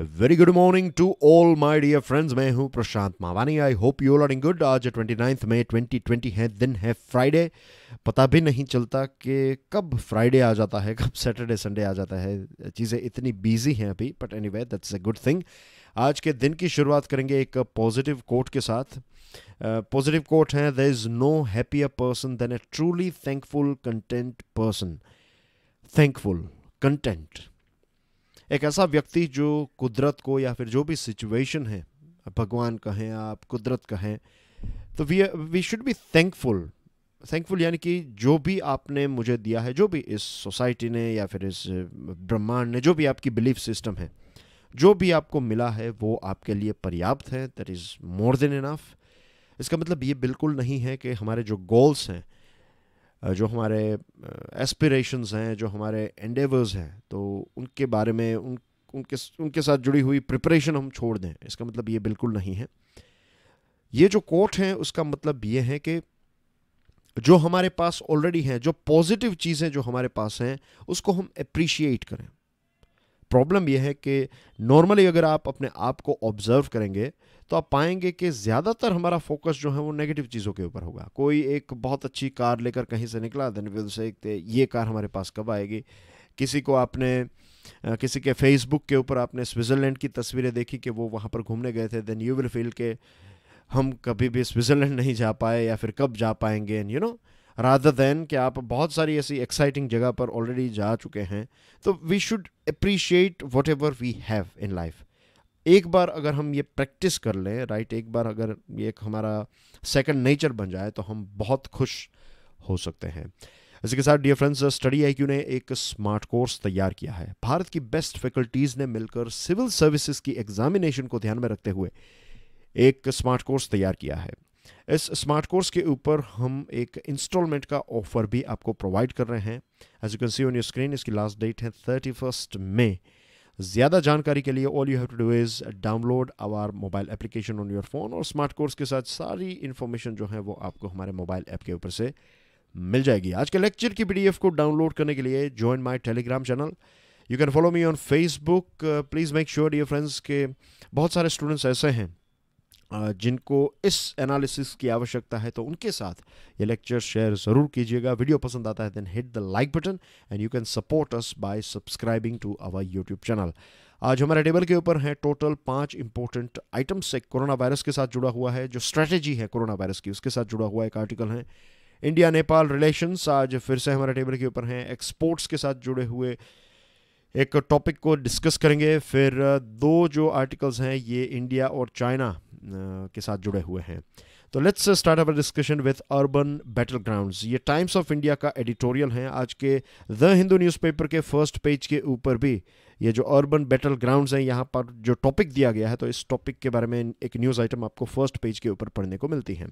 very good morning to all my dear friends मैं हूं Prashant Mawani I hope you all are good आज twenty ninth May twenty twenty है दिन है Friday पता भी नहीं चलता कि कब फ्राइडे आ जाता है कब सैटरडे संडे आ जाता है चीज़ें इतनी बिजी हैं अभी but anyway that's a good thing आज के दिन की शुरुआत करेंगे एक पॉजिटिव कोट के साथ पॉजिटिव uh, कोट है there is no happy a person than a truly thankful content person thankful content एक ऐसा व्यक्ति जो कुदरत को या फिर जो भी सिचुएशन है भगवान कहें आप कुदरत कहें तो we we should be thankful thankful यानी कि जो भी आपने मुझे दिया है जो भी इस सोसाइटी ने या फिर इस ब्रह्मांड ने जो भी आपकी बिलीफ सिस्टम है जो भी आपको मिला है वो आपके लिए पर्याप्त है that is more than enough इसका मतलब ये बिल्कुल नहीं है कि हमारे जो गोल्स हैं जो हमारे एस्पिरेशंस हैं जो हमारे एंडेवर्स हैं तो उनके बारे में उन उनके उनके साथ जुड़ी हुई प्रिपरेशन हम छोड़ दें इसका मतलब ये बिल्कुल नहीं है ये जो कोट हैं उसका मतलब ये है कि जो हमारे पास ऑलरेडी हैं जो पॉजिटिव चीज़ें जो हमारे पास हैं उसको हम अप्रिशिएट करें प्रॉब्लम यह है कि नॉर्मली अगर आप अपने आप को ऑब्जर्व करेंगे तो आप पाएंगे कि ज़्यादातर हमारा फोकस जो है वो नेगेटिव चीज़ों के ऊपर होगा कोई एक बहुत अच्छी कार लेकर कहीं से निकला देन विल से ये कार हमारे पास कब आएगी किसी को आपने किसी के फेसबुक के ऊपर आपने स्विट्ज़रलैंड की तस्वीरें देखी कि वो वहाँ पर घूमने गए थे देन यू विल फील के हम कभी भी स्विट्ज़रलैंड नहीं जा पाए या फिर कब जा पाएंगे and you know rather than कि आप बहुत सारी ऐसी एक्साइटिंग जगह पर ऑलरेडी जा चुके हैं तो we should appreciate whatever we have in life एक बार अगर हम ये प्रैक्टिस कर लें राइट एक बार अगर ये एक हमारा सेकंड नेचर बन जाए तो हम बहुत खुश हो सकते हैं इसके साथ डियर फ्रेंड्स स्टडी आई ने एक स्मार्ट कोर्स तैयार किया है भारत की बेस्ट फैकल्टीज़ ने मिलकर सिविल सर्विसेज की एग्जामिनेशन को ध्यान में रखते हुए एक स्मार्ट कोर्स तैयार किया है इस स्मार्ट कोर्स के ऊपर हम एक इंस्टॉलमेंट का ऑफर भी आपको प्रोवाइड कर रहे हैं as you can see on your screen इसकी लास्ट डेट है थर्टी फर्स्ट मे ज़्यादा जानकारी के लिए all you have to do is download our mobile application on your phone और स्मार्ट कोर्स के साथ सारी इन्फॉर्मेशन जो है वो आपको हमारे मोबाइल ऐप के ऊपर से मिल जाएगी आज के लेक्चर की पीडीएफ को डाउनलोड करने के लिए join my Telegram channel you can follow me on Facebook please make sure dear friends के बहुत सारे स्टूडेंट्स ऐसे हैं जिनको इस एनालिसिस की आवश्यकता है तो उनके साथ ये लेक्चर शेयर ज़रूर कीजिएगा वीडियो पसंद आता है then hit the like button and you can support us by subscribing to our YouTube channel आज हमारे टेबल के ऊपर हैं टोटल पांच इंपॉर्टेंट आइटम्स से कोरोना वायरस के साथ जुड़ा हुआ है जो स्ट्रैटेजी है कोरोना वायरस की उसके साथ जुड़ा हुआ एक आर्टिकल है इंडिया नेपाल रिलेशंस आज फिर से हमारे टेबल के ऊपर हैं एक्सपोर्ट्स के साथ जुड़े हुए एक टॉपिक को डिस्कस करेंगे फिर दो जो आर्टिकल्स हैं ये इंडिया और चाइना के साथ जुड़े हुए हैं तो let's start our discussion with urban battleground ये टाइम्स ऑफ इंडिया का एडिटोरियल है आज के द हिंदू न्यूज़पेपर के फर्स्ट पेज के ऊपर भी ये जो अर्बन बैटल ग्राउंड हैं यहाँ पर जो टॉपिक दिया गया है तो इस टॉपिक के बारे में एक न्यूज़ आइटम आपको फर्स्ट पेज के ऊपर पढ़ने को मिलती है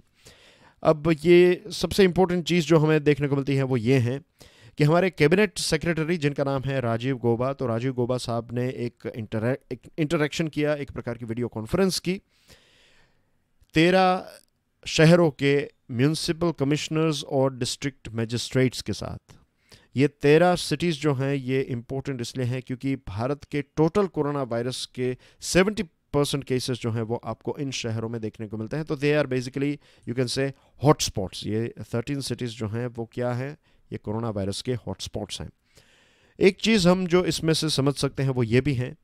अब ये सबसे इम्पोर्टेंट चीज़ जो हमें देखने को मिलती है वो ये हैं कि हमारे कैबिनेट सेक्रेटरी जिनका नाम है राजीव गोबा तो राजीव गोबा साहब ने एक इंटरेक्शन किया एक प्रकार की वीडियो कॉन्फ्रेंस की तेरह शहरों के म्यूनसिपल कमिश्नर्स और डिस्ट्रिक्ट मजिस्ट्रेट्स के साथ ये तेरह सिटीज़ जो हैं ये इम्पोर्टेंट इसलिए हैं क्योंकि भारत के टोटल कोरोना वायरस के सेवेंटी परसेंट केसेस जो हैं वो आपको इन शहरों में देखने को मिलते हैं तो they are basically you can say hotspots ये थर्टीन सिटीज़ जो हैं वो क्या हैं ये कोरोना वायरस के हॉटस्पॉट्स हैं एक चीज़ हम जो इसमें से समझ सकते हैं वो ये भी हैं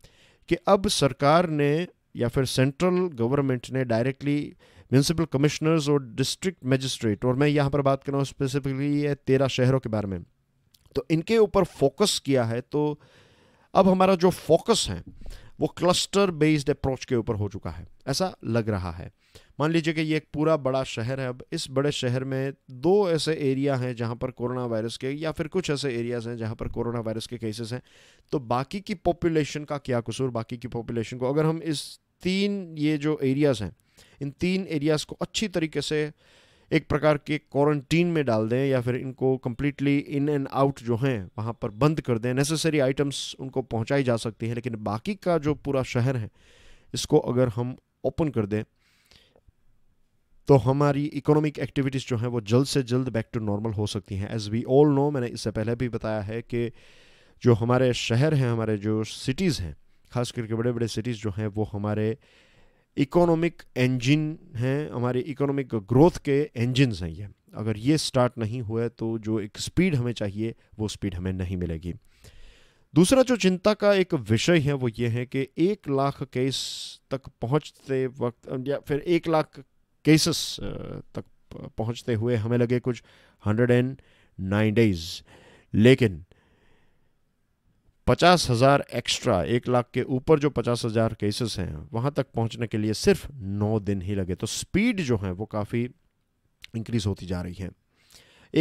कि अब सरकार ने या फिर सेंट्रल गवर्नमेंट ने डायरेक्टली म्यूनसिपल कमिश्नर्स और डिस्ट्रिक्ट मजिस्ट्रेट और मैं यहाँ पर बात कर रहा हूँ स्पेसिफिकली ये तेरह शहरों के बारे में तो इनके ऊपर फोकस किया है तो अब हमारा जो फोकस है वो क्लस्टर बेस्ड अप्रोच के ऊपर हो चुका है ऐसा लग रहा है मान लीजिए कि ये एक पूरा बड़ा शहर है अब इस बड़े शहर में दो ऐसे एरिया हैं जहाँ पर कोरोना वायरस के या फिर कुछ ऐसे एरियाज़ हैं जहाँ पर कोरोना वायरस के केसेस हैं तो बाकी की पॉपुलेशन का क्या कसूर बाकी की पॉपुलेशन को अगर हम इस तीन ये जो एरियाज़ हैं इन तीन एरियाज़ को अच्छी तरीके से एक प्रकार के क्वारंटीन में डाल दें या फिर इनको कम्प्लीटली इन एंड आउट जो हैं वहाँ पर बंद कर दें नेसेसरी आइटम्स उनको पहुँचाई जा सकती हैं लेकिन बाकी का जो पूरा शहर है इसको अगर हम ओपन कर दें तो हमारी इकोनॉमिक एक्टिविटीज़ जो हैं वो जल्द से जल्द बैक टू नॉर्मल हो सकती हैं एज़ वी ऑल नो मैंने इससे पहले भी बताया है कि जो हमारे शहर हैं हमारे जो सिटीज़ हैं खास करके बड़े बड़े सिटीज़ जो हैं वो हमारे इकोनॉमिक इंजन हैं हमारे इकोनॉमिक ग्रोथ के इंजन्स हैं ये अगर ये स्टार्ट नहीं हुए तो जो एक स्पीड हमें चाहिए वो स्पीड हमें नहीं मिलेगी दूसरा जो चिंता का एक विषय है वो ये है कि एक लाख केस तक पहुंचते वक्त या फिर एक लाख केसेस uh, तक पहुंचते हुए हमें लगे कुछ हंड्रेड एंड नाइन डेज लेकिन पचास हज़ार एक्स्ट्रा एक लाख के ऊपर जो पचास हज़ार केसेस हैं वहां तक पहुंचने के लिए सिर्फ नौ दिन ही लगे तो स्पीड जो है वो काफ़ी इंक्रीज़ होती जा रही है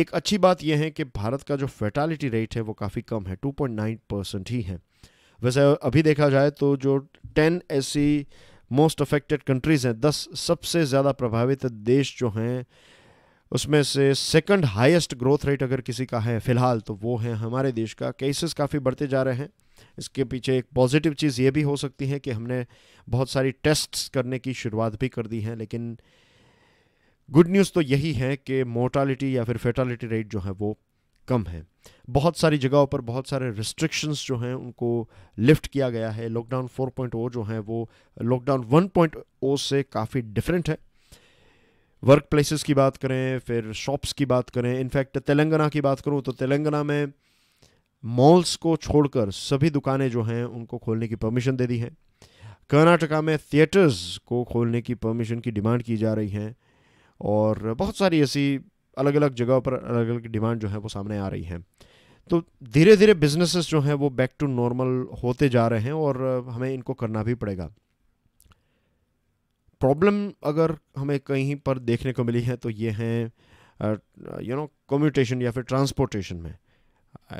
एक अच्छी बात यह है कि भारत का जो फेटालिटी रेट है वो काफ़ी कम है 2.9 परसेंट ही है वैसे अभी देखा जाए तो जो 10 ऐसी मोस्ट अफेक्टेड कंट्रीज़ हैं दस सबसे ज़्यादा प्रभावित देश जो हैं उसमें से सेकंड हाईएस्ट ग्रोथ रेट अगर किसी का है फिलहाल तो वो है हमारे देश का केसेस काफ़ी बढ़ते जा रहे हैं इसके पीछे एक पॉजिटिव चीज़ ये भी हो सकती है कि हमने बहुत सारी टेस्ट्स करने की शुरुआत भी कर दी है लेकिन गुड न्यूज़ तो यही है कि मोर्टालिटी या फिर फेटालिटी रेट जो है वो कम है बहुत सारी जगहों पर बहुत सारे रिस्ट्रिक्शंस जो हैं उनको लिफ्ट किया गया है लॉकडाउन 4.0 जो oh है वो लॉकडाउन 1.0 से काफ़ी डिफरेंट है वर्क प्लेसेस की बात करें फिर शॉप्स की बात करें इनफैक्ट तेलंगाना की बात करूँ तो तेलंगाना में मॉल्स को छोड़कर सभी दुकानें जो हैं उनको खोलने की परमिशन दे दी है कर्नाटका में थिएटर्स को खोलने की परमिशन की डिमांड की जा रही हैं और बहुत सारी ऐसी अलग अलग जगह पर अलग अलग डिमांड जो है वो सामने आ रही है तो धीरे धीरे बिजनेसेस जो हैं वो बैक टू नॉर्मल होते जा रहे हैं और हमें इनको करना भी पड़ेगा प्रॉब्लम अगर हमें कहीं पर देखने को मिली है तो ये हैं यू नो कम्यूटेशन या फिर ट्रांसपोर्टेशन में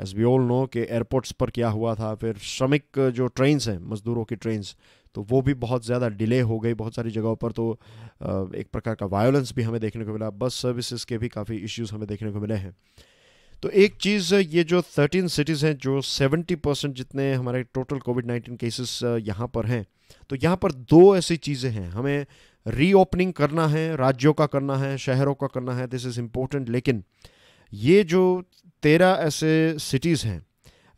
एज वी ऑल नो कि एयरपोर्ट्स पर क्या हुआ था फिर श्रमिक जो ट्रेन्स हैं मज़दूरों की ट्रेन्स तो वो भी बहुत ज़्यादा डिले हो गई बहुत सारी जगहों पर तो एक प्रकार का वायलेंस भी हमें देखने को मिला बस सर्विसेज के भी काफ़ी इश्यूज हमें देखने को मिले हैं तो एक चीज़ ये जो 13 सिटीज़ हैं जो 70 परसेंट जितने हमारे टोटल कोविड 19 केसेस यहाँ पर हैं तो यहाँ पर दो ऐसी चीज़ें हैं हमें रीओपनिंग करना है राज्यों का करना है शहरों का करना है दिस इज़ इम्पोर्टेंट लेकिन ये जो तेरह ऐसे सिटीज़ हैं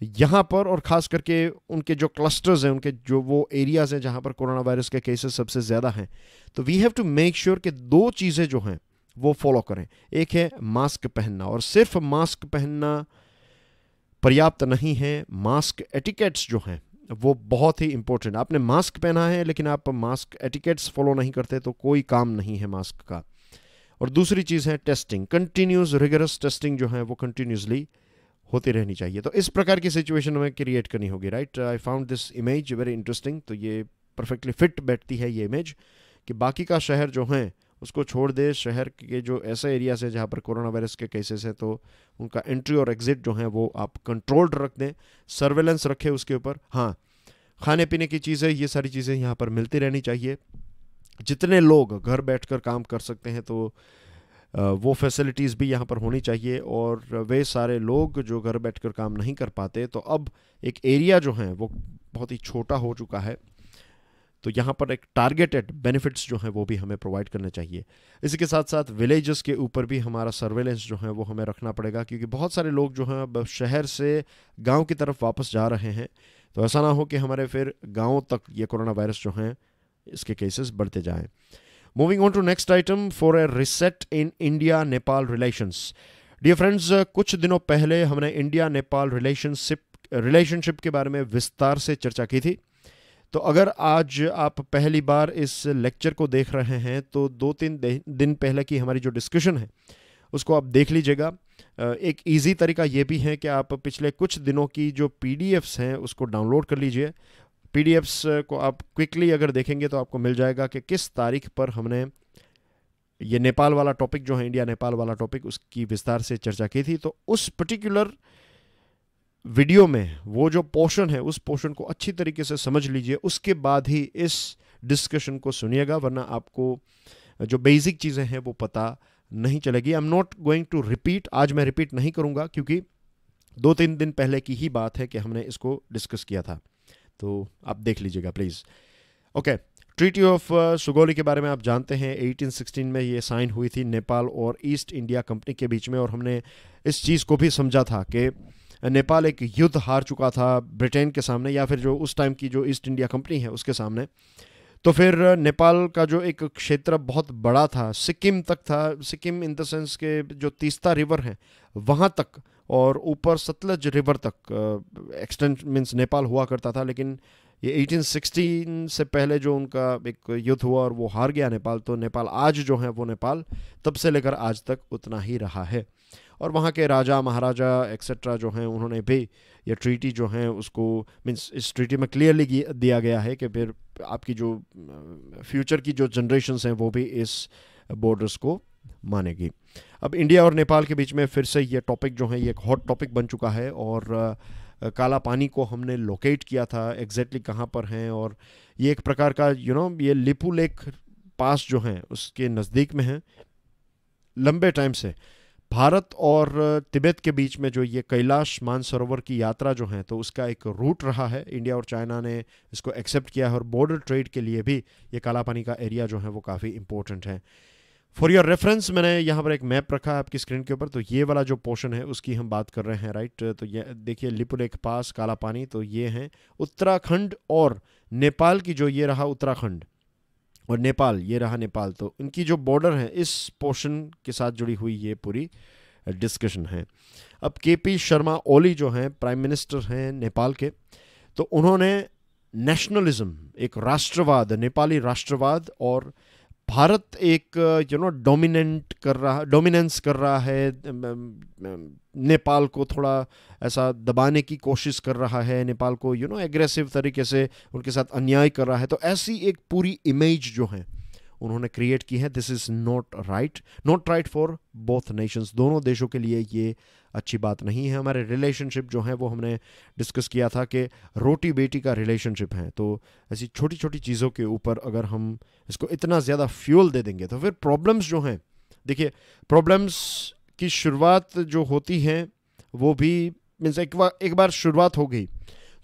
यहाँ पर और ख़ास करके उनके जो क्लस्टर्स हैं उनके जो वो एरियाज़ हैं जहाँ पर कोरोना वायरस के केसेस सबसे ज़्यादा हैं तो we have to make sure कि दो चीज़ें जो हैं वो फॉलो करें एक है मास्क पहनना और सिर्फ मास्क पहनना पर्याप्त नहीं है मास्क एटिकेट्स जो हैं वो बहुत ही इंपॉर्टेंट आपने मास्क पहना है लेकिन आप मास्क एटिकेट्स फॉलो नहीं करते तो कोई काम नहीं है मास्क का और दूसरी चीज़ है टेस्टिंग कंटिन्यूस रिगरस टेस्टिंग जो है वो कंटिन्यूसली होती रहनी चाहिए तो इस प्रकार की सिचुएशन हमें क्रिएट करनी होगी right I found this image very interesting तो ये परफेक्टली फिट बैठती है ये इमेज कि बाकी का शहर जो है उसको छोड़ दे शहर के जो ऐसे एरियाज हैं जहाँ पर कोरोना वायरस के केसेस हैं तो उनका एंट्री और एग्ज़िट जो है वो आप कंट्रोल्ड रख दें सर्वेलेंस रखें उसके ऊपर हाँ खाने पीने की चीज़ें ये सारी चीज़ें यहाँ पर मिलती रहनी चाहिए जितने लोग घर बैठकर काम कर सकते हैं तो वो फैसिलिटीज़ भी यहाँ पर होनी चाहिए और वे सारे लोग जो घर बैठकर काम नहीं कर पाते तो अब एक एरिया जो है वो बहुत ही छोटा हो चुका है तो यहाँ पर एक टारगेटेड बेनिफिट्स जो हैं वो भी हमें प्रोवाइड करने चाहिए इसी के साथ साथ विलेजेस के ऊपर भी हमारा सर्वेलेंस जो है वो हमें रखना पड़ेगा क्योंकि बहुत सारे लोग जो हैं अब शहर से गांव की तरफ वापस जा रहे हैं तो ऐसा ना हो कि हमारे फिर गाँव तक ये कोरोना वायरस जो हैं इसके केसेस बढ़ते जाएँ moving on to next item for a reset in India Nepal relations dear friends कुछ दिनों पहले हमने इंडिया नेपाल रिलेशनशिप रिलेशनशिप के बारे में विस्तार से चर्चा की थी तो अगर आज आप पहली बार इस लेक्चर को देख रहे हैं तो दो तीन दिन पहले की हमारी जो डिस्कशन है उसको आप देख लीजिएगा एक इजी तरीका ये भी है कि आप पिछले कुछ दिनों की जो पीडीएफ्स हैं उसको डाउनलोड कर लीजिए पी uh, को आप क्विकली अगर देखेंगे तो आपको मिल जाएगा कि किस तारीख पर हमने ये नेपाल वाला टॉपिक जो है इंडिया नेपाल वाला टॉपिक उसकी विस्तार से चर्चा की थी तो उस पर्टिकुलर वीडियो में वो जो पोर्शन है उस पोर्शन को अच्छी तरीके से समझ लीजिए उसके बाद ही इस डिस्कशन को सुनिएगा वरना आपको जो बेसिक चीज़ें हैं वो पता नहीं चलेगी I am not going to repeat आज मैं रिपीट नहीं करूँगा क्योंकि दो तीन दिन पहले की ही बात है कि हमने इसको डिस्कस किया था तो आप देख लीजिएगा please okay treaty of Sugauli के बारे में आप जानते हैं 1816 में ये साइन हुई थी नेपाल और ईस्ट इंडिया कंपनी के बीच में और हमने इस चीज़ को भी समझा था कि नेपाल एक युद्ध हार चुका था ब्रिटेन के सामने या फिर जो उस टाइम की जो ईस्ट इंडिया कंपनी है उसके सामने तो फिर uh, नेपाल का जो एक क्षेत्र बहुत बड़ा था सिक्किम तक था सिक्किम इन द सेंस के जो तीस्ता रिवर है वहाँ तक और ऊपर सतलज रिवर तक एक्सटेंड मीन्स नेपाल हुआ करता था लेकिन ये 1816 से पहले जो उनका एक युद्ध हुआ और वो हार गया नेपाल तो नेपाल आज जो है वो नेपाल तब से लेकर आज तक उतना ही रहा है और वहाँ के राजा महाराजा एक्सेट्रा जो हैं उन्होंने भी ये ट्रीटी जो है उसको मीन्स इस ट्रीटी में क्लियरली दिया गया है कि फिर आपकी जो फ्यूचर की जो जनरेशन हैं वो भी इस बॉर्डर्स को मानेगी अब इंडिया और नेपाल के बीच में फिर से ये टॉपिक जो है ये एक हॉट टॉपिक बन चुका है और काला पानी को हमने लोकेट किया था एग्जैक्टली exactly कहाँ पर हैं और ये एक प्रकार का यू you नो know, ये लिपू लेक पास जो हैं उसके नज़दीक में हैं लंबे टाइम से भारत और तिब्बत के बीच में जो ये कैलाश मानसरोवर की यात्रा जो है तो उसका एक रूट रहा है इंडिया और चाइना ने इसको एक्सेप्ट किया है और बॉर्डर ट्रेड के लिए भी ये काला पानी का एरिया जो है वो काफ़ी इम्पोर्टेंट है फॉर योर रेफरेंस मैंने यहाँ पर एक मैप रखा है आपकी स्क्रीन के ऊपर तो ये वाला जो पोर्शन है उसकी हम बात कर रहे हैं राइट तो ये देखिए लिपुलेख पास काला पानी तो ये हैं उत्तराखंड और नेपाल की जो ये रहा उत्तराखंड और नेपाल ये रहा नेपाल तो इनकी जो बॉर्डर है इस पोर्शन के साथ जुड़ी हुई ये पूरी डिस्कशन है अब के पी शर्मा ओली जो हैं प्राइम मिनिस्टर हैं नेपाल के तो उन्होंने नेशनलिज्म एक राष्ट्रवाद नेपाली राष्ट्रवाद और भारत एक यू नो डोमिनेंट कर रहा डोमिनेंस कर रहा है नेपाल को थोड़ा ऐसा दबाने की कोशिश कर रहा है नेपाल को यू नो एग्रेसिव तरीके से उनके साथ अन्याय कर रहा है तो ऐसी एक पूरी इमेज जो है उन्होंने क्रिएट की हैं this is not right not right for both nations दोनों देशों के लिए ये अच्छी बात नहीं है हमारे रिलेशनशिप जो हैं वो हमने डिस्कस किया था कि रोटी बेटी का रिलेशनशिप है तो ऐसी छोटी छोटी चीज़ों के ऊपर अगर हम इसको इतना ज़्यादा फ्यूल दे देंगे तो फिर प्रॉब्लम्स जो हैं देखिए प्रॉब्लम्स की शुरुआत जो होती हैं वो भी मीन्स एक बार एक बार शुरुआत हो गई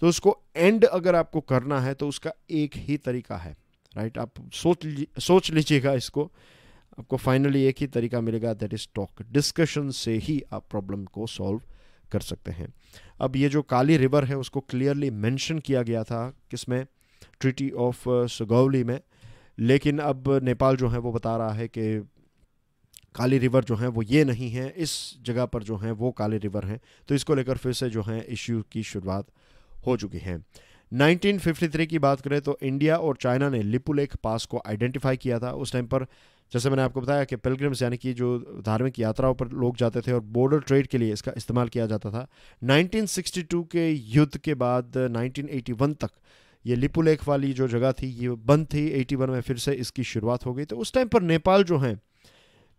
तो उसको एंड अगर आपको करना है तो उसका एक ही तरीका है राइट आप सोच लीजिए सोच लीजिएगा इसको आपको फाइनली एक ही तरीका मिलेगा दैट इज़ टॉक डिस्कशन से ही आप प्रॉब्लम को सॉल्व कर सकते हैं अब ये जो काली रिवर है उसको क्लियरली मेंशन किया गया था किसमें ट्रिटी ऑफ सुगौली में लेकिन अब नेपाल जो है वो बता रहा है कि काली रिवर जो है वो ये नहीं है इस जगह पर जो है वो काली रिवर है तो इसको लेकर फिर से जो है इश्यू की शुरुआत हो चुकी है 1953 की बात करें तो इंडिया और चाइना ने लिपू पास को आइडेंटिफाई किया था उस टाइम पर जैसे मैंने आपको बताया कि पिलग्रिम्स यानी कि जो धार्मिक यात्राओं पर लोग जाते थे और बॉर्डर ट्रेड के लिए इसका इस्तेमाल किया जाता था 1962 के युद्ध के बाद 1981 तक ये लिपू वाली जो जगह थी ये बंद थी 81 में फिर से इसकी शुरुआत हो गई तो उस टाइम पर नेपाल जो हैं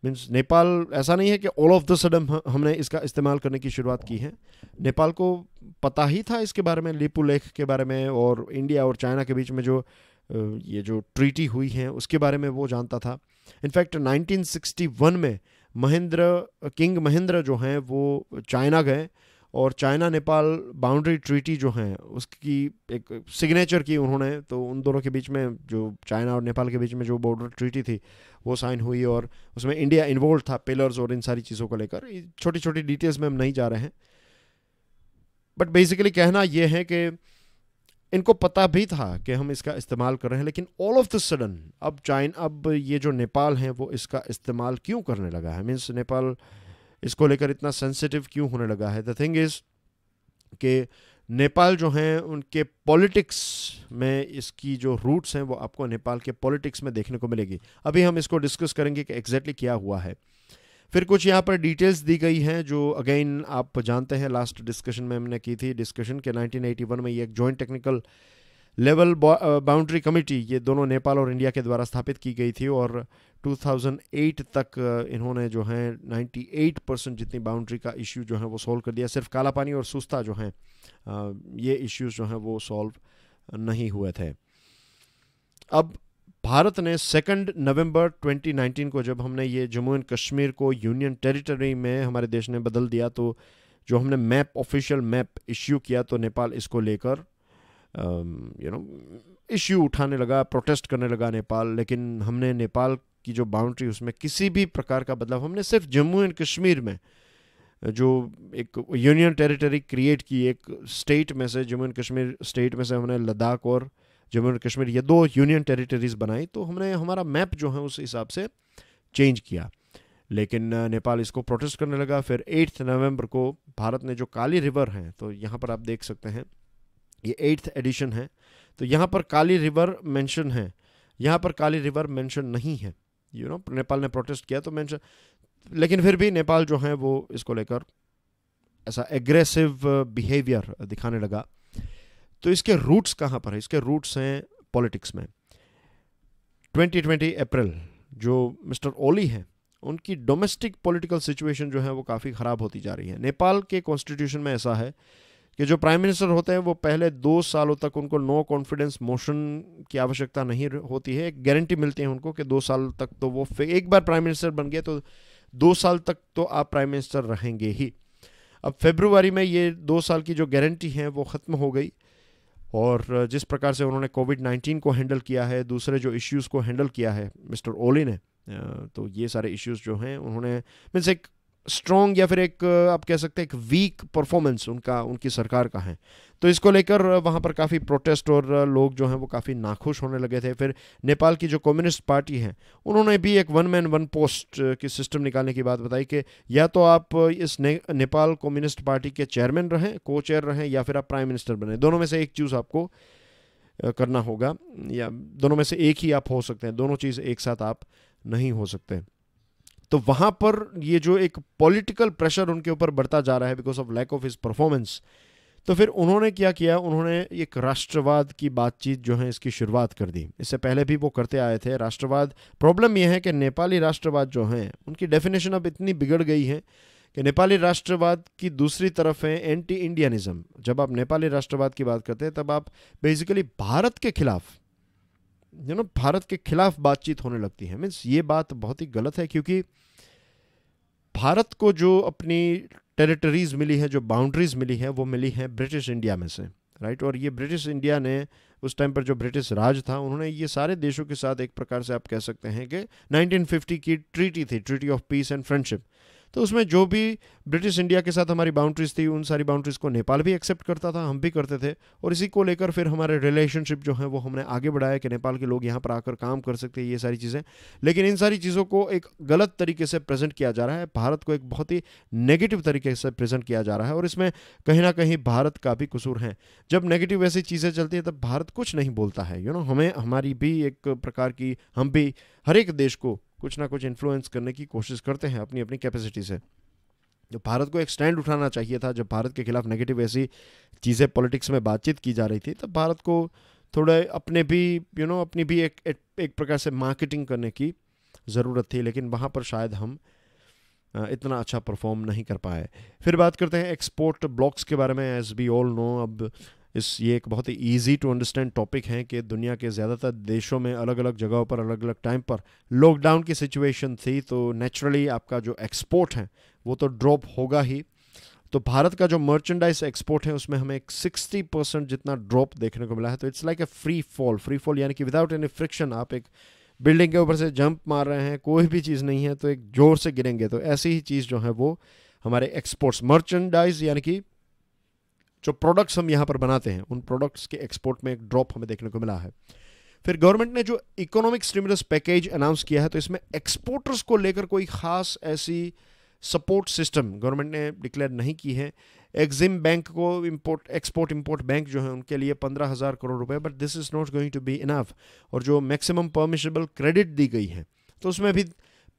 मीन्स नेपाल ऐसा नहीं है कि ऑल ऑफ द सडन हमने इसका इस्तेमाल करने की शुरुआत की है नेपाल को पता ही था इसके बारे में लिपू लेख के बारे में और इंडिया और चाइना के बीच में जो ये जो ट्रीटी हुई है उसके बारे में वो जानता था इनफैक्ट 1961 में महेंद्र किंग महेंद्र जो हैं वो चाइना गए और चाइना नेपाल बाउंड्री ट्रीटी जो हैं उसकी एक सिग्नेचर की उन्होंने तो उन दोनों के बीच में जो चाइना और नेपाल के बीच में जो बॉर्डर ट्रीटी थी वो साइन हुई और उसमें इंडिया इन्वॉल्व था पिलर्स और इन सारी चीज़ों को लेकर छोटी छोटी डिटेल्स में हम नहीं जा रहे हैं बट बेसिकली कहना ये है कि इनको पता भी था कि हम इसका इस्तेमाल कर रहे हैं लेकिन ऑल ऑफ द सडन अब चाइन अब ये जो नेपाल हैं वो इसका इस्तेमाल क्यों करने लगा है मीन्स नेपाल इसको लेकर इतना सेंसिटिव क्यों होने लगा है द थिंग इज़ के नेपाल जो हैं उनके पॉलिटिक्स में इसकी जो रूट्स हैं वो आपको नेपाल के पॉलिटिक्स में देखने को मिलेगी अभी हम इसको डिस्कस करेंगे कि एग्जैक्टली क्या हुआ है फिर कुछ यहाँ पर डिटेल्स दी गई हैं जो अगेन आप जानते हैं लास्ट डिस्कशन में हमने की थी डिस्कशन के 1981 में ये एक joint technical level boundary committee ये दोनों नेपाल और इंडिया के द्वारा स्थापित की गई थी और 2008 तक इन्होंने जो है 98 परसेंट जितनी बाउंड्री का इश्यू जो है वो सॉल्व कर दिया सिर्फ काला पानी और सुस्ता जो है ये इश्यूज जो हैं वो सॉल्व नहीं हुए थे अब भारत ने सेकंड नवंबर 2019 को जब हमने ये जम्मू एंड कश्मीर को यूनियन टेरिटरी में हमारे देश ने बदल दिया तो जो हमने मैप ऑफिशियल मैप इश्यू किया तो नेपाल इसको लेकर यू नो इश्यू उठाने लगा प्रोटेस्ट करने लगा नेपाल लेकिन हमने नेपाल की जो बाउंड्री उसमें किसी भी प्रकार का बदलाव हमने सिर्फ जम्मू एंड कश्मीर में जो एक यूनियन टेरिटरी क्रिएट की एक स्टेट में से जम्मू एंड कश्मीर स्टेट में से हमने लद्दाख और जम्मू एंड कश्मीर ये दो यूनियन टेरिटरीज बनाई तो हमने हमारा मैप जो है उस हिसाब से चेंज किया लेकिन uh, नेपाल इसको प्रोटेस्ट करने लगा फिर एट्थ नवंबर को भारत ने जो काली रिवर हैं तो यहाँ पर आप देख सकते हैं ये एट्थ एडिशन है तो यहाँ पर काली रिवर मेंशन है यहाँ पर काली रिवर मेंशन नहीं है यू नो नेपाल ने प्रोटेस्ट किया तो मेंशन लेकिन फिर भी नेपाल जो है वो इसको लेकर ऐसा एग्रेसिव बिहेवियर दिखाने लगा तो इसके रूट्स कहाँ पर है इसके रूट्स हैं पॉलिटिक्स में 2020 अप्रैल जो मिस्टर ओली हैं उनकी डोमेस्टिक पॉलिटिकल सिचुएशन जो है वो काफ़ी ख़राब होती जा रही है नेपाल के कॉन्स्टिट्यूशन में ऐसा है कि जो प्राइम मिनिस्टर होते हैं वो पहले दो सालों तक उनको नो कॉन्फिडेंस मोशन की आवश्यकता नहीं होती है एक गारंटी मिलती है उनको कि दो साल तक तो वो एक बार प्राइम मिनिस्टर बन गए तो दो साल तक तो आप प्राइम मिनिस्टर रहेंगे ही अब फेब्रुवरी में ये दो साल की जो गारंटी है वो ख़त्म हो गई और जिस प्रकार से उन्होंने कोविड नाइन्टीन को हैंडल किया है दूसरे जो इश्यूज़ को हैंडल किया है मिस्टर ओली ने तो ये सारे इश्यूज़ जो हैं उन्होंने मीन्स एक स्ट्रॉन्ग या फिर एक आप कह सकते हैं एक वीक परफॉर्मेंस उनका उनकी सरकार का है तो इसको लेकर वहाँ पर काफ़ी प्रोटेस्ट और लोग जो हैं वो काफ़ी नाखुश होने लगे थे फिर नेपाल की जो कम्युनिस्ट पार्टी है उन्होंने भी एक वन मैन वन पोस्ट की सिस्टम निकालने की बात बताई कि या तो आप इस ने, नेपाल कम्युनिस्ट पार्टी के चेयरमैन रहें को चेयर रहें या फिर आप प्राइम मिनिस्टर बने दोनों में से एक चूज़ आपको करना होगा या दोनों में से एक ही आप हो सकते हैं दोनों चीज़ एक साथ आप नहीं हो सकते तो वहाँ पर ये जो एक पॉलिटिकल प्रेशर उनके ऊपर बढ़ता जा रहा है because of lack of his performance तो फिर उन्होंने क्या किया उन्होंने एक राष्ट्रवाद की बातचीत जो है इसकी शुरुआत कर दी इससे पहले भी वो करते आए थे राष्ट्रवाद प्रॉब्लम यह है कि नेपाली राष्ट्रवाद जो हैं उनकी डेफिनेशन अब इतनी बिगड़ गई है कि नेपाली राष्ट्रवाद की दूसरी तरफ है एंटी इंडियनिज़म जब आप नेपाली राष्ट्रवाद की बात करते हैं तब आप बेसिकली भारत के खिलाफ यू नो भारत के खिलाफ बातचीत होने लगती है मीन्स ये बात बहुत ही गलत है क्योंकि भारत को जो अपनी टेरिटरीज मिली है जो बाउंड्रीज मिली है वो मिली है ब्रिटिश इंडिया में से राइट और ये ब्रिटिश इंडिया ने उस टाइम पर जो ब्रिटिश राज था उन्होंने ये सारे देशों के साथ एक प्रकार से आप कह सकते हैं कि 1950 की ट्रीटी थी treaty of peace and friendship तो उसमें जो भी ब्रिटिश इंडिया के साथ हमारी बाउंड्रीज थी उन सारी बाउंड्रीज़ को नेपाल भी एक्सेप्ट करता था हम भी करते थे और इसी को लेकर फिर हमारे रिलेशनशिप जो है वो हमने आगे बढ़ाया कि नेपाल के लोग यहाँ पर आकर काम कर सकते हैं ये सारी चीज़ें लेकिन इन सारी चीज़ों को एक गलत तरीके से प्रेजेंट किया जा रहा है भारत को एक बहुत ही नेगेटिव तरीके से प्रेजेंट किया जा रहा है और इसमें कहीं ना कहीं भारत का भी कसूर है जब नेगेटिव ऐसी चीज़ें चलती हैं तब भारत कुछ नहीं बोलता है यू you नो know, हमें हमारी भी एक प्रकार की हम भी हर एक देश को कुछ ना कुछ इन्फ्लुएंस करने की कोशिश करते हैं अपनी अपनी कैपेसिटी से जो तो भारत को एक स्टैंड उठाना चाहिए था जब भारत के खिलाफ नेगेटिव ऐसी चीज़ें पॉलिटिक्स में बातचीत की जा रही थी तब भारत को थोड़े अपने भी यू you नो know, अपनी भी एक एक, एक प्रकार से मार्केटिंग करने की ज़रूरत थी लेकिन वहाँ पर शायद हम इतना अच्छा परफॉर्म नहीं कर पाए फिर बात करते हैं एक्सपोर्ट ब्लॉक्स के बारे में एज बी ऑल नो अब इस ये एक बहुत ही ईजी टू अंडरस्टैंड टॉपिक है कि दुनिया के ज़्यादातर देशों में अलग अलग जगहों पर अलग अलग टाइम पर लॉकडाउन की सिचुएशन थी तो नेचुरली आपका जो एक्सपोर्ट है वो तो ड्रॉप होगा ही तो भारत का जो मर्चेंडाइज एक्सपोर्ट है उसमें हमें एक सिक्सटी परसेंट जितना ड्रॉप देखने को मिला है तो it's like a free fall free fall यानी कि विदाउट एनी फ्रिक्शन आप एक बिल्डिंग के ऊपर से जंप मार रहे हैं कोई भी चीज़ नहीं है तो एक जोर से गिरेंगे तो ऐसी ही चीज़ जो है वो हमारे एक्सपोर्ट्स मर्चेंडाइज यानी कि जो प्रोडक्ट्स हम यहाँ पर बनाते हैं उन प्रोडक्ट्स के एक्सपोर्ट में एक ड्रॉप हमें देखने को मिला है फिर गवर्नमेंट ने जो इकोनॉमिक स्टिमुलस पैकेज अनाउंस किया है तो इसमें एक्सपोर्टर्स को लेकर कोई ख़ास ऐसी सपोर्ट सिस्टम गवर्नमेंट ने डिक्लेयर नहीं की है एग्जिम बैंक को इम्पोर्ट एक्सपोर्ट इम्पोर्ट बैंक जो है उनके लिए पंद्रह हज़ार करोड़ रुपए but this is not going to be enough और जो मैक्सिमम परमिशेबल क्रेडिट दी गई है तो उसमें भी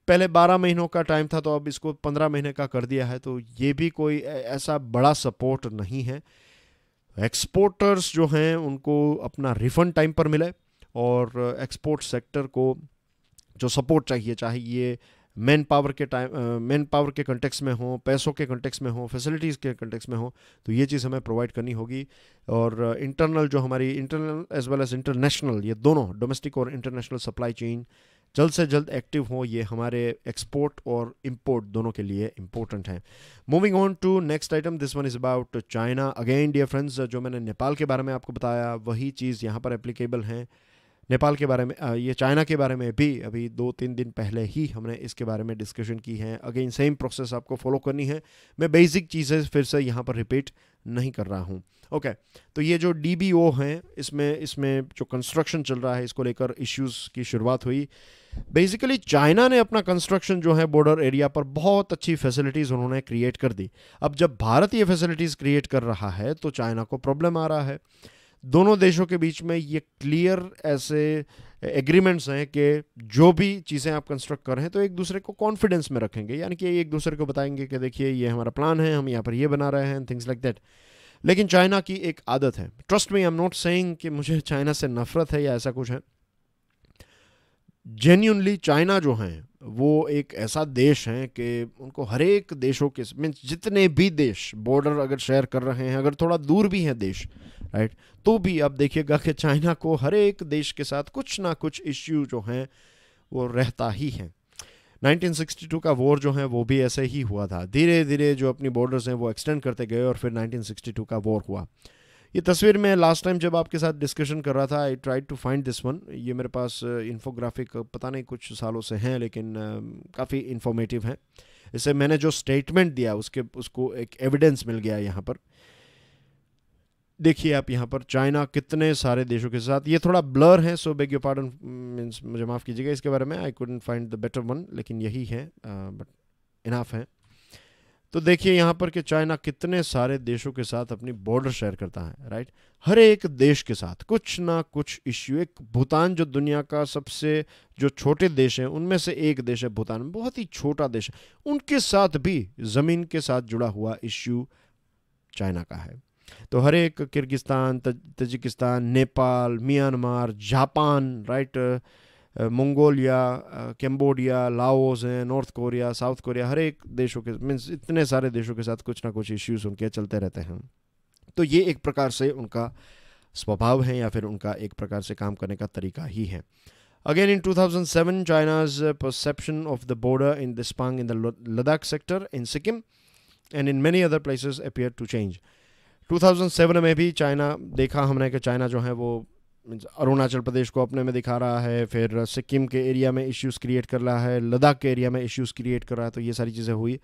पहले 12 महीनों का टाइम था तो अब इसको 15 महीने का कर दिया है तो ये भी कोई ऐसा बड़ा सपोर्ट नहीं है एक्सपोर्टर्स जो हैं उनको अपना रिफंड टाइम पर मिले और एक्सपोर्ट सेक्टर को जो सपोर्ट चाहिए चाहे ये मैन पावर के टाइम मैन पावर के कंटेक्स में हो पैसों के कंटेक्स में हो फैसिलिटीज़ के कंटेक्स में हो तो ये चीज़ हमें प्रोवाइड करनी होगी और इंटरनल जो हमारी internal as well as international ये दोनों डोमेस्टिक और इंटरनेशनल सप्लाई चेन जल्द से जल्द एक्टिव हो ये हमारे एक्सपोर्ट और इम्पोर्ट दोनों के लिए इम्पोर्टेंट हैं moving on to next item this one is about China again dear friends जो मैंने नेपाल के बारे में आपको बताया वही चीज़ यहाँ पर एप्लीकेबल हैं नेपाल के बारे में ये चाइना के बारे में भी अभी दो तीन दिन पहले ही हमने इसके बारे में डिस्कशन की है अगेन सेम प्रोसेस आपको फॉलो करनी है मैं बेसिक चीज़ें फिर से यहाँ पर रिपीट नहीं कर रहा हूँ ओके okay, तो ये जो डी बी ओ हैं इसमें इसमें जो कंस्ट्रक्शन चल रहा है इसको लेकर इश्यूज़ की शुरुआत हुई बेसिकली चाइना ने अपना कंस्ट्रक्शन जो है बॉर्डर एरिया पर बहुत अच्छी फैसिलिटीज़ उन्होंने क्रिएट कर दी अब जब भारत ये फैसिलिटीज़ क्रिएट कर रहा है तो चाइना को प्रॉब्लम आ रहा है दोनों देशों के बीच में ये क्लियर ऐसे एग्रीमेंट्स हैं कि जो भी चीज़ें आप कंस्ट्रक्ट कर रहे हैं तो एक दूसरे को कॉन्फिडेंस में रखेंगे यानी कि एक दूसरे को बताएंगे कि देखिए ये हमारा प्लान है हम यहाँ पर ये बना रहे हैं थिंग्स लाइक दैट लेकिन चाइना की एक आदत है trust me I am not saying कि मुझे चाइना से नफरत है या ऐसा कुछ है जेन्यूनली चाइना जो हैं वो एक ऐसा देश है कि उनको हर एक देशों के मीन्स जितने भी देश बॉर्डर अगर शेयर कर रहे हैं अगर थोड़ा दूर भी हैं देश राइट तो भी आप देखिएगा कि चाइना को हर एक देश के साथ कुछ ना कुछ इश्यू जो हैं वो रहता ही है 1962 का वॉर जो है वो भी ऐसे ही हुआ था धीरे धीरे जो अपनी बॉर्डर्स हैं वो एक्सटेंड करते गए और फिर 1962 का वॉर हुआ ये तस्वीर मैं लास्ट टाइम जब आपके साथ डिस्कशन कर रहा था I try to find this one ये मेरे पास इन्फोग्राफिक uh, uh, पता नहीं कुछ सालों से हैं लेकिन uh, काफ़ी इन्फॉर्मेटिव हैं इसे मैंने जो स्टेटमेंट दिया उसके उसको एक एविडेंस मिल गया यहाँ पर देखिए आप यहाँ पर चाइना कितने सारे देशों के साथ ये थोड़ा ब्लर है so beg you pardon means मुझे माफ़ कीजिएगा इसके बारे में I couldn't find the better one लेकिन यही है बट इनाफ है तो देखिए यहाँ पर कि चाइना कितने सारे देशों के साथ अपनी बॉर्डर शेयर करता है राइट हर एक देश के साथ कुछ ना कुछ इश्यू एक भूटान जो दुनिया का सबसे जो छोटे देश हैं उनमें से एक देश है भूटान बहुत ही छोटा देश है उनके साथ भी ज़मीन के साथ जुड़ा हुआ इश्यू चाइना का है तो हर एक Kyrgyzstan Tajikistan Nepal Myanmar Japan right Mongolia Cambodia Laos हैं नॉर्थ कोरिया साउथ कोरिया हर एक देशों के मीन्स इतने सारे देशों के साथ कुछ ना कुछ इश्यूज़ उनके चलते रहते हैं तो ये एक प्रकार से उनका स्वभाव है या फिर उनका एक प्रकार से काम करने का तरीका ही है again in 2007, the border in the border in the Ladakh sector in Sikkim and in many other many other to change two thousand 2007 में भी चाइना देखा हमने कि चाइना जो है वो मीन्स अरुणाचल प्रदेश को अपने में दिखा रहा है फिर सिक्किम के एरिया में इश्यूज़ क्रिएट कर रहा है लद्दाख के एरिया में इश्यूज़ क्रिएट कर रहा है तो ये सारी चीज़ें हुई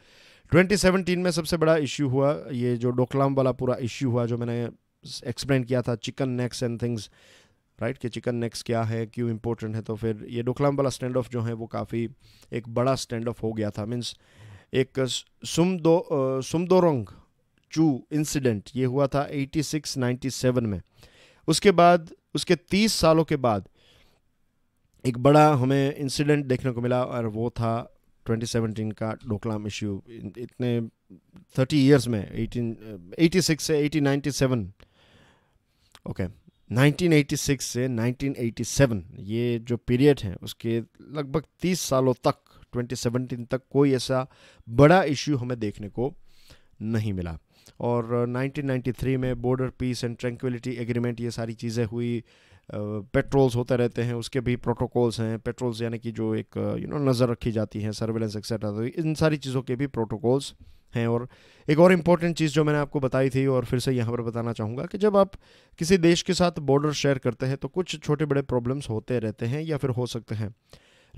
2017 में सबसे बड़ा इश्यू हुआ ये जो डोकलाम वाला पूरा इश्यू हुआ जो मैंने एक्सप्लेन किया था chicken necks and things right कि चिकन नेक्स क्या है क्यों इम्पोर्टेंट है तो फिर ये डोकलाम वाला स्टैंड ऑफ जो है वो काफ़ी एक बड़ा स्टैंड ऑफ हो गया था मीन्स एक सुमदो सुमदोरोंग चू इंसिडेंट ये हुआ था 86 97 में उसके बाद उसके तीस सालों के बाद एक बड़ा हमें इंसिडेंट देखने को मिला और वो था 2017 का डोकलाम इश्यू इतने 30 इयर्स में 18 86 से 1897 ओके okay, 1986 से 1987 ये जो पीरियड है उसके लगभग 30 सालों तक 2017 तक कोई ऐसा बड़ा इश्यू हमें देखने को नहीं मिला और 1993 में border peace and tranquillity agreement ये सारी चीज़ें हुई पेट्रोल्स होते रहते हैं उसके भी प्रोटोकॉल्स हैं पेट्रोल्स यानी कि जो एक यू नो नज़र रखी जाती हैं सर्वेलेंस एक्सेट्रा तो इन सारी चीज़ों के भी प्रोटोकॉल्स हैं और एक और इम्पॉर्टेंट चीज़ जो मैंने आपको बताई थी और फिर से यहाँ पर बताना चाहूँगा कि जब आप किसी देश के साथ बॉर्डर शेयर करते हैं तो कुछ छोटे बड़े प्रॉब्लम्स होते रहते हैं या फिर हो सकते हैं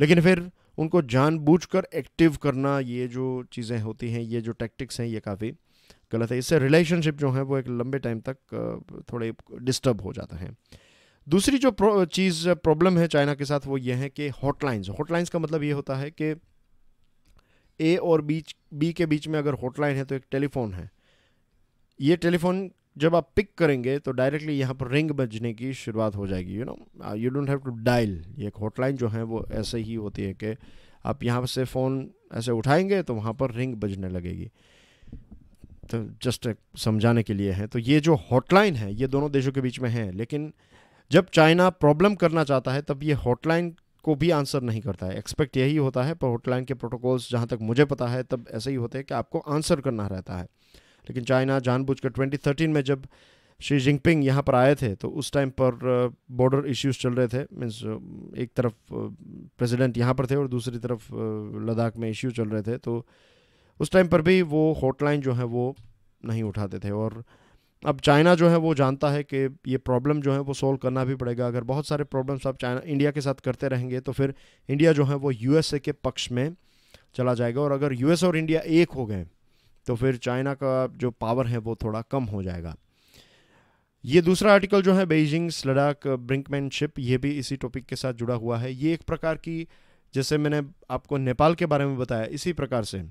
लेकिन फिर उनको जानबूझकर एक्टिव करना ये जो चीज़ें होती हैं ये जो टैक्टिक्स हैं ये काफ़ी गलत है इससे रिलेशनशिप जो है वो एक लंबे टाइम तक थोड़े डिस्टर्ब हो जाते हैं दूसरी जो प्रो, चीज़ प्रॉब्लम है चाइना के साथ वो ये है कि हॉटलाइंस हॉटलाइंस का मतलब ये होता है कि ए और बीच बी के बीच में अगर हॉटलाइन है तो एक टेलीफोन है ये टेलीफोन जब आप पिक करेंगे तो डायरेक्टली यहाँ पर रिंग बजने की शुरुआत हो जाएगी you know you don't have to dial ये एक हॉटलाइन जो है वो ऐसे ही होती है कि आप यहाँ से फ़ोन ऐसे उठाएंगे तो वहाँ पर रिंग बजने लगेगी तो जस्ट uh, समझाने के लिए है तो ये जो हॉटलाइन है ये दोनों देशों के बीच में है लेकिन जब चाइना प्रॉब्लम करना चाहता है तब ये हॉटलाइन को भी आंसर नहीं करता है एक्सपेक्ट यही होता है पर हॉटलाइन के प्रोटोकॉल्स जहाँ तक मुझे पता है तब ऐसे ही होते हैं कि आपको आंसर करना रहता है लेकिन चाइना जानबूझ कर में जब श्री जिनपिंग यहाँ पर आए थे तो उस टाइम पर बॉर्डर uh, इश्यूज चल रहे थे मीन्स uh, एक तरफ प्रेसिडेंट यहाँ पर थे और दूसरी तरफ लद्दाख में इश्यू चल रहे थे तो उस टाइम पर भी वो हॉटलाइन जो है वो नहीं उठाते थे और अब चाइना जो है वो जानता है कि ये प्रॉब्लम जो है वो सोल्व करना भी पड़ेगा अगर बहुत सारे प्रॉब्लम्स आप चाइना इंडिया के साथ करते रहेंगे तो फिर इंडिया जो है वो यूएसए के पक्ष में चला जाएगा और अगर यूएस और इंडिया एक हो गए तो फिर चाइना का जो पावर है वो थोड़ा कम हो जाएगा ये दूसरा आर्टिकल जो है बेजिंग्स लडाख ब्रिंकमैनशिप ये भी इसी टॉपिक के साथ जुड़ा हुआ है ये एक प्रकार की जैसे मैंने आपको नेपाल के बारे में बताया इसी प्रकार से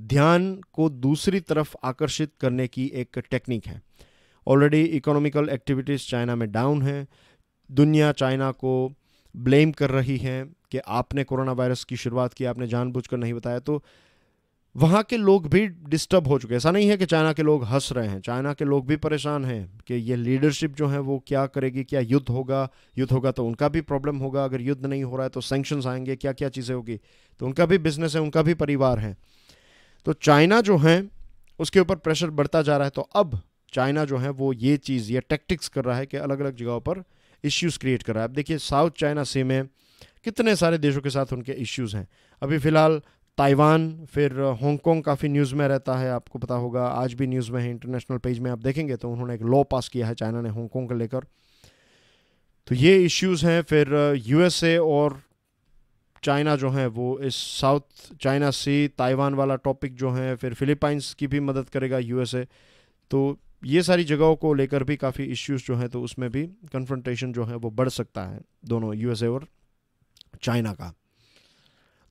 ध्यान को दूसरी तरफ आकर्षित करने की एक टेक्निक है ऑलरेडी इकोनॉमिकल एक्टिविटीज़ चाइना में डाउन है दुनिया चाइना को ब्लेम कर रही है कि आपने कोरोना वायरस की शुरुआत की आपने जानबूझकर नहीं बताया तो वहाँ के लोग भी डिस्टर्ब हो चुके ऐसा नहीं है कि चाइना के लोग हंस रहे हैं चाइना के लोग भी परेशान हैं कि ये लीडरशिप जो है वो क्या करेगी क्या युद्ध होगा युद्ध होगा तो उनका भी प्रॉब्लम होगा अगर युद्ध नहीं हो रहा है तो सेंक्शंस आएंगे क्या क्या चीज़ें होगी तो उनका भी बिजनेस है उनका भी परिवार है तो चाइना जो है उसके ऊपर प्रेशर बढ़ता जा रहा है तो अब चाइना जो है वो ये चीज़ ये टैक्टिक्स कर रहा है कि अलग अलग जगहों पर इश्यूज़ क्रिएट कर रहा है अब देखिए साउथ चाइना सी में कितने सारे देशों के साथ उनके इश्यूज़ हैं अभी फ़िलहाल ताइवान फिर हांगकॉन्ग काफ़ी न्यूज़ में रहता है आपको पता होगा आज भी न्यूज़ में है इंटरनेशनल पेज में आप देखेंगे तो उन्होंने एक लॉ पास किया है चाइना ने हांगकॉन्ग को लेकर तो ये इश्यूज़ हैं फिर यूएसए और चाइना जो है वो इस साउथ चाइना सी ताइवान वाला टॉपिक जो है फिर फिलीपींस की भी मदद करेगा यूएसए तो ये सारी जगहों को लेकर भी काफ़ी इश्यूज जो हैं तो उसमें भी कन्फ्रंटेशन जो है वो बढ़ सकता है दोनों यूएसए और चाइना का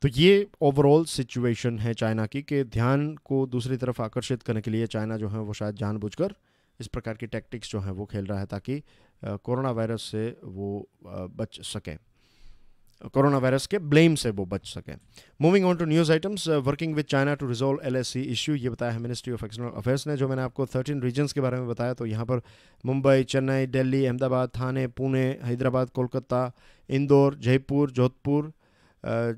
तो ये ओवरऑल सिचुएशन है चाइना की कि ध्यान को दूसरी तरफ आकर्षित करने के लिए चाइना जो है वो शायद जानबूझकर इस प्रकार की टैक्टिक्स जो हैं वो खेल रहा है ताकि कोरोना वायरस से वो बच सकें कोरोना वायरस के ब्लेम से वो बच सकें moving on to news items working with China to resolve L S C issue ये बताया है मिनिस्ट्री ऑफ एक्सटर्नल अफेयर्स ने जो मैंने आपको थर्टीन रीजन्स के बारे में बताया तो यहाँ पर मुंबई चेन्नई दिल्ली अहमदाबाद थाने पुणे हैदराबाद कोलकाता इंदौर जयपुर जोधपुर uh,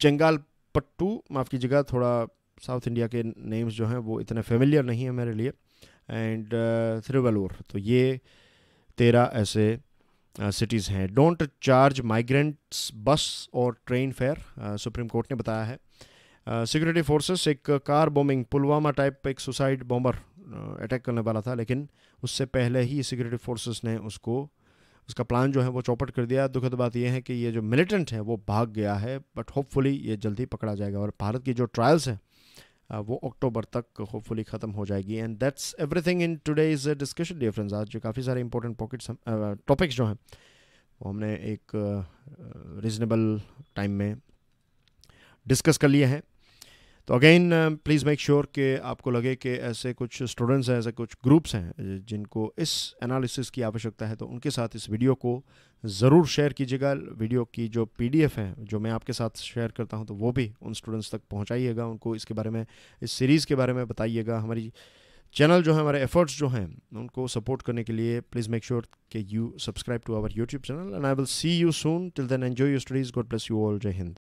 चंगाल पट्टू माफ़ कीजिएगा थोड़ा साउथ इंडिया के नेम्स जो हैं वो इतने फेमिलियर नहीं है मेरे लिए एंड थ्रिवलोर uh, तो ये तेरह ऐसे सिटीज़ uh, हैं डोंट चार्ज माइग्रेंट्स बस और ट्रेन फेयर सुप्रीम कोर्ट ने बताया है सिक्योरिटी uh, फोर्सेस एक कार बॉम्बिंग पुलवामा टाइप एक सुसाइड बॉम्बर अटैक करने वाला था लेकिन उससे पहले ही सिक्योरिटी फोर्सेस ने उसको उसका प्लान जो है वो चौपट कर दिया दुखद बात यह है कि ये जो मिलिटेंट है वो भाग गया है बट होपफुली ये जल्दी पकड़ा जाएगा और भारत की जो ट्रायल्स हैं वो अक्टूबर तक होपफुली ख़त्म हो जाएगी and that's everything in a discussion dear friends आज जो काफ़ी सारे इंपॉर्टेंट पॉकेट्स टॉपिक्स जो हैं वो हमने एक रीज़नेबल uh, टाइम में डिस्कस कर लिए हैं तो अगेन प्लीज़ मेक श्योर कि आपको लगे कि ऐसे कुछ स्टूडेंट्स हैं ऐसे कुछ ग्रुप्स हैं जिनको इस एनालिसिस की आवश्यकता है तो उनके साथ इस वीडियो को ज़रूर शेयर कीजिएगा वीडियो की जो पीडीएफ है जो मैं आपके साथ शेयर करता हूं तो वो भी उन स्टूडेंट्स तक पहुंचाइएगा उनको इसके बारे में इस सीरीज़ के बारे में बताइएगा हमारी चैनल जो है हमारे एफर्ट्स जो हैं उनको सपोर्ट करने के लिए प्लीज़ मेक श्योर के you subscribe to our YouTube channel and I will see you soon till then enjoy you studies God bless you all Jai Hind